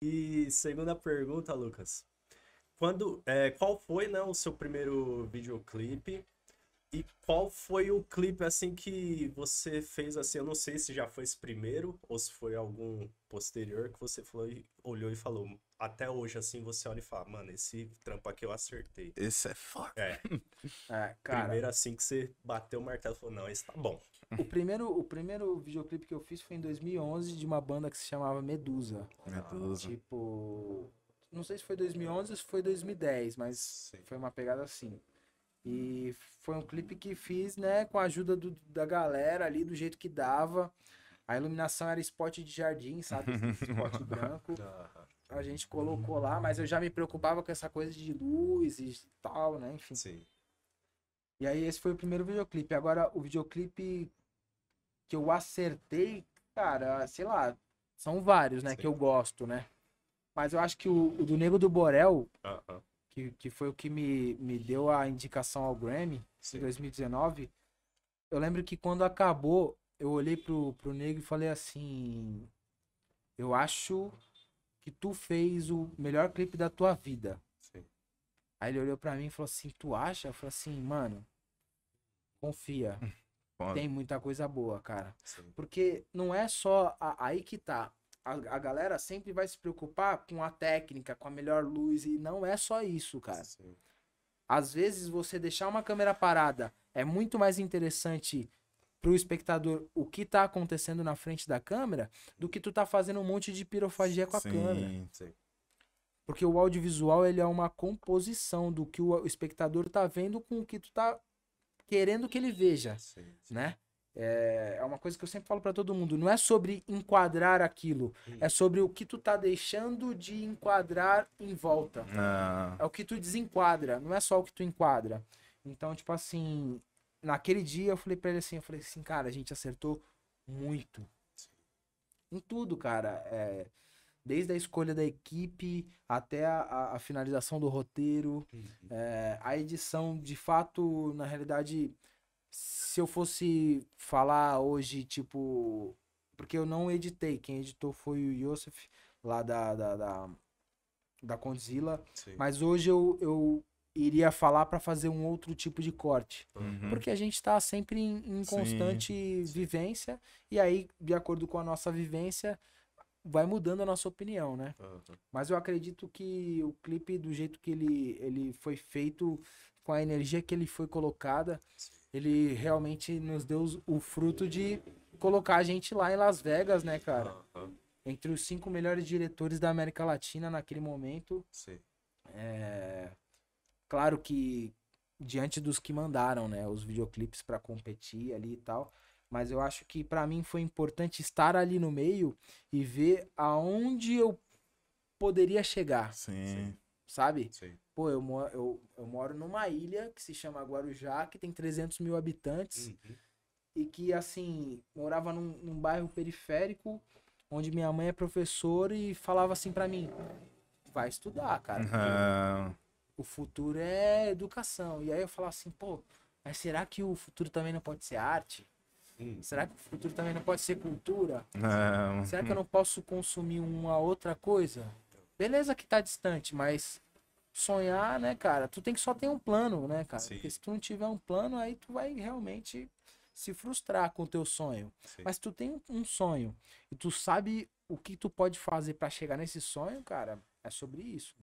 E segunda pergunta, Lucas. Quando, é, qual foi né, o seu primeiro videoclipe e qual foi o clipe assim que você fez assim? Eu não sei se já foi esse primeiro ou se foi algum posterior que você falou e olhou e falou. Até hoje, assim, você olha e fala, mano, esse trampo aqui eu acertei. Esse é foda. É. é cara... Primeiro assim que você bateu o martelo e falou, não, esse tá bom. O primeiro, o primeiro videoclipe que eu fiz foi em 2011 de uma banda que se chamava Medusa. Medusa. Tipo, não sei se foi 2011 ou se foi 2010, mas Sim. foi uma pegada assim. E foi um clipe que fiz, né, com a ajuda do, da galera ali, do jeito que dava. A iluminação era spot de jardim, sabe? Assim, spot branco. A gente colocou lá, mas eu já me preocupava com essa coisa de luz e tal, né? Enfim. Sim. E aí esse foi o primeiro videoclipe. Agora, o videoclipe que eu acertei, cara, sei lá, são vários, né? Sim. Que eu gosto, né? Mas eu acho que o, o do Nego do Borel, uh -huh que, que foi o que me, me deu a indicação ao Grammy de em 2019. Eu lembro que quando acabou, eu olhei pro, pro negro e falei assim: Eu acho que tu fez o melhor clipe da tua vida. Sim. Aí ele olhou para mim e falou assim: Tu acha? Eu falei assim, mano, confia. Tem muita coisa boa, cara. Sim. Porque não é só. A, aí que tá a, a, galera sempre vai se preocupar com a técnica, com a melhor luz, e não é só isso, cara. Sim. Às vezes você deixar uma câmera parada é muito mais interessante pro espectador o que tá acontecendo na frente da câmera do que tu tá fazendo um monte de pirofagia com a sim, câmera. Sim. Porque o audiovisual ele é uma composição do que o espectador tá vendo com o que tu tá querendo que ele veja, sim, né? É, é, uma coisa que eu sempre falo para todo mundo. Não é sobre enquadrar aquilo. Sim. É sobre o que tu tá deixando de enquadrar em volta. Ah. É o que tu desenquadra. Não é só o que tu enquadra. Então, tipo assim, naquele dia eu falei pra ele assim, eu falei assim, cara, a gente acertou muito. Sim. Em tudo, cara. É, desde a escolha da equipe até a, a finalização do roteiro. Uhum. É, a edição, de fato, na realidade se eu fosse falar hoje, tipo. Porque eu não editei. Quem editou foi o Yosef, lá da. da, da, da Condzilla. Mas hoje eu, eu iria falar para fazer um outro tipo de corte. Uhum. Porque a gente está sempre em, em constante sim, sim. vivência. E aí, de acordo com a nossa vivência, vai mudando a nossa opinião, né? Uhum. Mas eu acredito que o clipe, do jeito que ele, ele foi feito, com a energia que ele foi colocada. Sim ele realmente nos deu o fruto de colocar a gente lá em Las Vegas, né, cara? Entre os cinco melhores diretores da América Latina naquele momento. Sim. É... Claro que diante dos que mandaram, né, os videoclipes para competir ali e tal, mas eu acho que para mim foi importante estar ali no meio e ver aonde eu poderia chegar. Sim. Sim sabe? Sim. Pô, eu, eu, eu moro numa ilha que se chama Guarujá, que tem 300 mil habitantes, uhum. e que, assim, morava num, num bairro periférico, onde minha mãe é professora e falava assim para mim, vai estudar, cara. Uhum. O futuro é educação. E aí eu falava assim, pô, mas será que o futuro também não pode ser arte? Uhum. Será que o futuro também não pode ser cultura? Não. Será que eu não posso consumir uma outra coisa? Beleza que tá distante, mas sonhar, né, cara? Tu tem que só ter um plano, né, cara? Sim. Porque se tu não tiver um plano, aí tu vai realmente se frustrar com o teu sonho. Sim. Mas tu tem um sonho e tu sabe o que tu pode fazer para chegar nesse sonho, cara, é sobre isso.